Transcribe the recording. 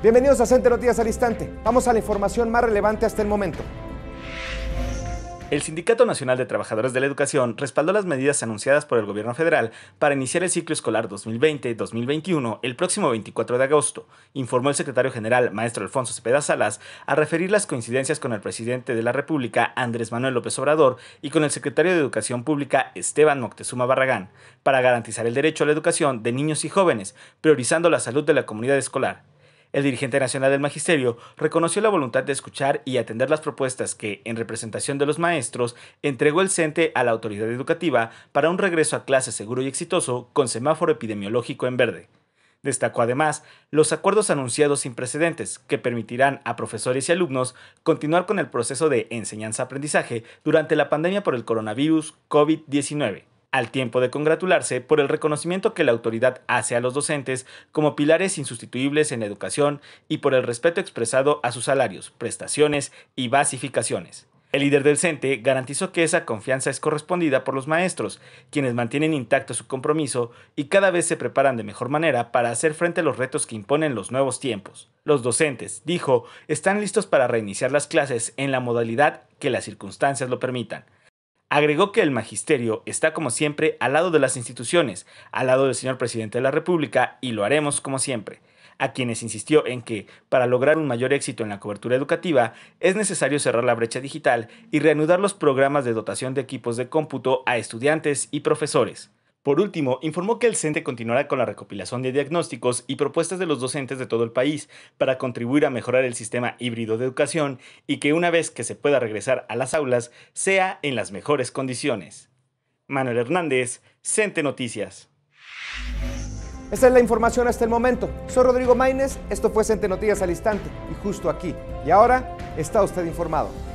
Bienvenidos a Centro Noticias al Instante. Vamos a la información más relevante hasta el momento. El Sindicato Nacional de Trabajadores de la Educación respaldó las medidas anunciadas por el gobierno federal para iniciar el ciclo escolar 2020-2021 el próximo 24 de agosto, informó el secretario general, maestro Alfonso Cepeda Salas, a referir las coincidencias con el presidente de la República, Andrés Manuel López Obrador, y con el secretario de Educación Pública, Esteban Moctezuma Barragán, para garantizar el derecho a la educación de niños y jóvenes, priorizando la salud de la comunidad escolar. El dirigente nacional del magisterio reconoció la voluntad de escuchar y atender las propuestas que, en representación de los maestros, entregó el CENTE a la autoridad educativa para un regreso a clase seguro y exitoso con semáforo epidemiológico en verde. Destacó además los acuerdos anunciados sin precedentes que permitirán a profesores y alumnos continuar con el proceso de enseñanza-aprendizaje durante la pandemia por el coronavirus COVID-19 al tiempo de congratularse por el reconocimiento que la autoridad hace a los docentes como pilares insustituibles en la educación y por el respeto expresado a sus salarios, prestaciones y basificaciones. El líder del CENTE garantizó que esa confianza es correspondida por los maestros, quienes mantienen intacto su compromiso y cada vez se preparan de mejor manera para hacer frente a los retos que imponen los nuevos tiempos. Los docentes, dijo, están listos para reiniciar las clases en la modalidad que las circunstancias lo permitan. Agregó que el magisterio está como siempre al lado de las instituciones, al lado del señor presidente de la República y lo haremos como siempre a quienes insistió en que, para lograr un mayor éxito en la cobertura educativa, es necesario cerrar la brecha digital y reanudar los programas de dotación de equipos de cómputo a estudiantes y profesores. Por último, informó que el CENTE continuará con la recopilación de diagnósticos y propuestas de los docentes de todo el país para contribuir a mejorar el sistema híbrido de educación y que una vez que se pueda regresar a las aulas sea en las mejores condiciones. Manuel Hernández, CENTE Noticias. Esta es la información hasta el momento. Soy Rodrigo Maines. esto fue CENTE Noticias al instante y justo aquí. Y ahora está usted informado.